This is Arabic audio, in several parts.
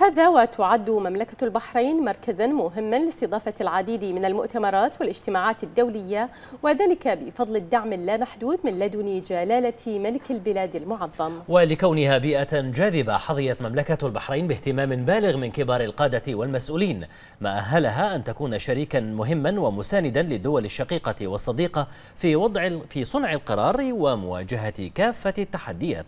هذا وتعد مملكة البحرين مركزا مهما لاستضافة العديد من المؤتمرات والاجتماعات الدولية وذلك بفضل الدعم اللامحدود من لدن جلالة ملك البلاد المعظم ولكونها بيئة جاذبة حظيت مملكة البحرين باهتمام بالغ من كبار القادة والمسؤولين ما أهلها أن تكون شريكا مهما ومساندا للدول الشقيقة والصديقة في وضع في صنع القرار ومواجهة كافة التحديات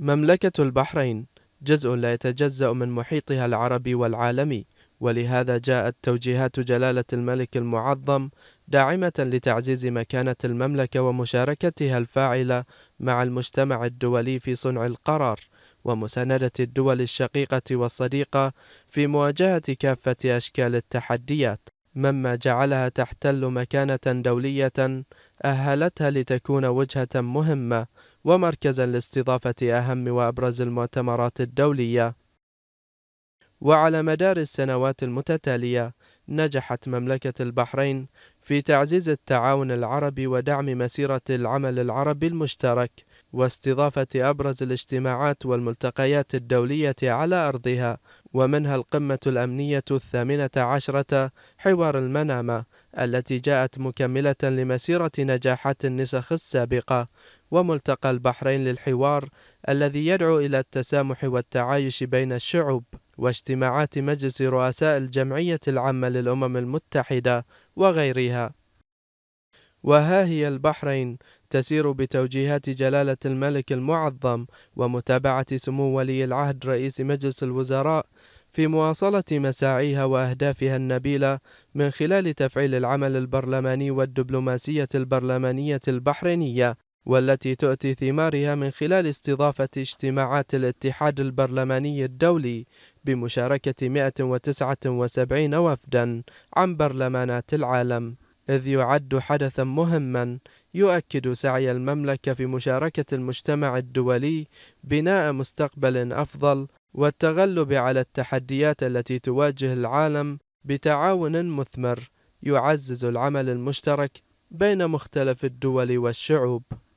مملكة البحرين جزء لا يتجزأ من محيطها العربي والعالمي ولهذا جاءت توجيهات جلالة الملك المعظم داعمة لتعزيز مكانة المملكة ومشاركتها الفاعلة مع المجتمع الدولي في صنع القرار ومساندة الدول الشقيقة والصديقة في مواجهة كافة أشكال التحديات مما جعلها تحتل مكانة دولية أهلتها لتكون وجهة مهمة ومركزا لاستضافة أهم وأبرز المؤتمرات الدولية. وعلى مدار السنوات المتتالية نجحت مملكة البحرين في تعزيز التعاون العربي ودعم مسيرة العمل العربي المشترك واستضافة أبرز الاجتماعات والملتقيات الدولية على أرضها ومنها القمة الأمنية الثامنة عشرة حوار المنامة التي جاءت مكملة لمسيرة نجاحات النسخ السابقة وملتقى البحرين للحوار الذي يدعو إلى التسامح والتعايش بين الشعوب واجتماعات مجلس رؤساء الجمعية العامة للأمم المتحدة وغيرها وها هي البحرين تسير بتوجيهات جلالة الملك المعظم ومتابعة سمو ولي العهد رئيس مجلس الوزراء في مواصلة مساعيها وأهدافها النبيلة من خلال تفعيل العمل البرلماني والدبلوماسية البرلمانية البحرينية والتي تؤتي ثمارها من خلال استضافة اجتماعات الاتحاد البرلماني الدولي بمشاركة 179 وفدا عن برلمانات العالم إذ يعد حدثا مهما يؤكد سعي المملكة في مشاركة المجتمع الدولي بناء مستقبل أفضل والتغلب على التحديات التي تواجه العالم بتعاون مثمر يعزز العمل المشترك بين مختلف الدول والشعوب